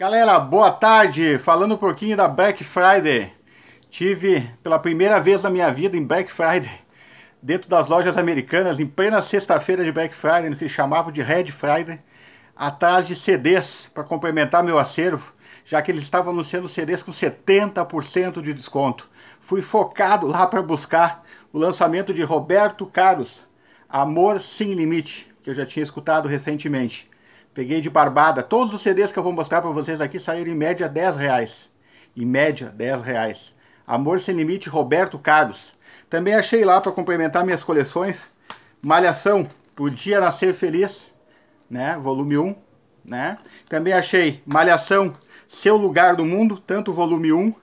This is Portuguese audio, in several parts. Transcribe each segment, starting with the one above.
Galera, boa tarde. Falando um pouquinho da Black Friday. Tive pela primeira vez na minha vida em Black Friday, dentro das lojas americanas, em plena sexta-feira de Black Friday, no que chamavam de Red Friday, atrás de CDs para complementar meu acervo, já que eles estavam anunciando CDs com 70% de desconto. Fui focado lá para buscar o lançamento de Roberto Carlos, Amor Sem Limite, que eu já tinha escutado recentemente. Peguei de barbada. Todos os CDs que eu vou mostrar para vocês aqui saíram em média 10 reais. Em média 10 reais. Amor Sem Limite, Roberto Carlos. Também achei lá para complementar minhas coleções. Malhação, Podia Nascer Feliz, né? Volume 1, né? Também achei Malhação, Seu Lugar do Mundo, tanto o volume 1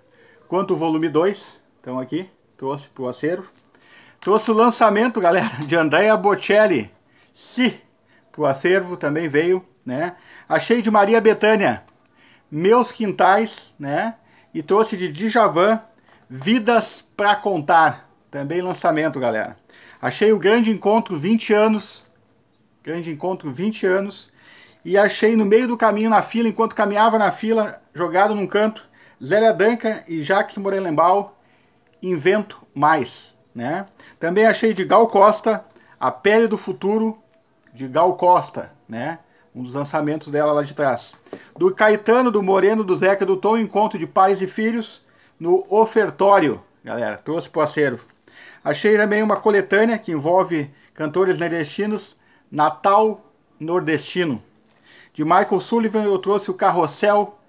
quanto o volume 2. Então aqui, trouxe pro acervo. Trouxe o lançamento, galera, de Andrea Bocelli. Se, para pro acervo também veio né? Achei de Maria Betânia Meus Quintais, né? E trouxe de Djavan, Vidas para Contar, também lançamento, galera. Achei o Grande Encontro 20 anos, Grande Encontro 20 anos, e achei no meio do caminho na fila, enquanto caminhava na fila, jogado num canto, Zélia Danca e Jacques Morelenbaum, Invento Mais, né? Também achei de Gal Costa, A Pele do Futuro, de Gal Costa, né? um dos lançamentos dela lá de trás. Do Caetano, do Moreno, do Zeca, do Tom, Encontro de Pais e Filhos, no Ofertório, galera, trouxe pro acervo. Achei também uma coletânea que envolve cantores nordestinos, Natal Nordestino. De Michael Sullivan eu trouxe o Carrossel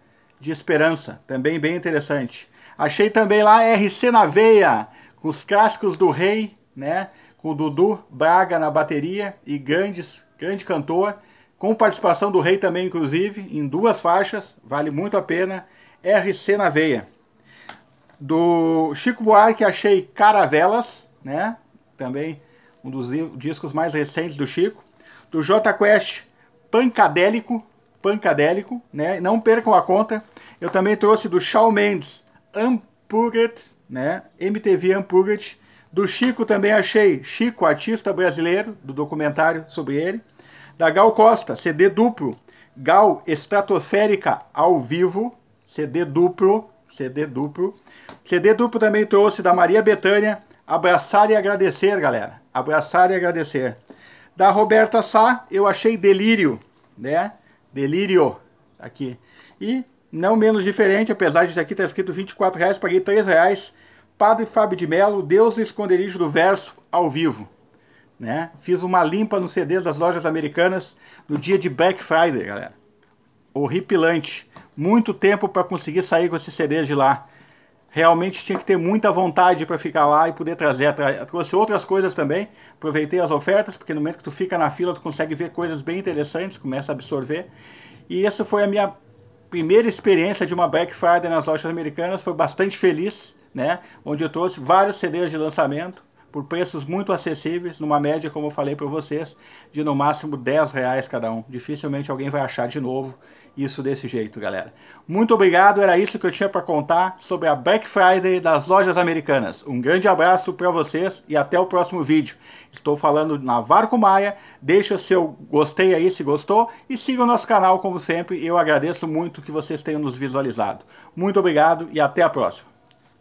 de Esperança, também bem interessante. Achei também lá RC na Veia, com os clássicos do Rei, né? Com o Dudu Braga na bateria e Grandes, grande cantor com participação do Rei também, inclusive, em duas faixas, vale muito a pena, RC na veia. Do Chico Buarque achei Caravelas, né? Também um dos discos mais recentes do Chico. Do J Quest, Pancadélico, Pancadélico, né? Não percam a conta. Eu também trouxe do Shawn Mendes, Unplugged, né? MTV Unplugged. Do Chico também achei Chico, artista brasileiro, do documentário sobre ele da Gal Costa, CD duplo. Gal Estratosférica ao vivo, CD duplo, CD duplo. CD duplo também trouxe da Maria Betânia, Abraçar e Agradecer, galera. Abraçar e Agradecer. Da Roberta Sá, eu achei Delírio, né? Delírio, tá aqui. E não menos diferente, apesar de aqui estar tá escrito 24 reais, paguei 3 reais. Padre Fábio de Melo, Deus no Esconderijo do Verso, ao vivo. Né? Fiz uma limpa nos CDs das lojas americanas no dia de Black Friday, galera. Horripilante. Muito tempo para conseguir sair com esses CDs de lá. Realmente tinha que ter muita vontade para ficar lá e poder trazer. trouxe outras coisas também. Aproveitei as ofertas, porque no momento que tu fica na fila, tu consegue ver coisas bem interessantes, começa a absorver. E essa foi a minha primeira experiência de uma Black Friday nas lojas americanas. Foi bastante feliz, né? Onde eu trouxe vários CDs de lançamento por preços muito acessíveis, numa média, como eu falei para vocês, de no máximo 10 reais cada um. Dificilmente alguém vai achar de novo isso desse jeito, galera. Muito obrigado, era isso que eu tinha para contar sobre a Black Friday das lojas americanas. Um grande abraço para vocês e até o próximo vídeo. Estou falando na Varco Maia, deixa o seu gostei aí se gostou e siga o nosso canal como sempre. Eu agradeço muito que vocês tenham nos visualizado. Muito obrigado e até a próxima.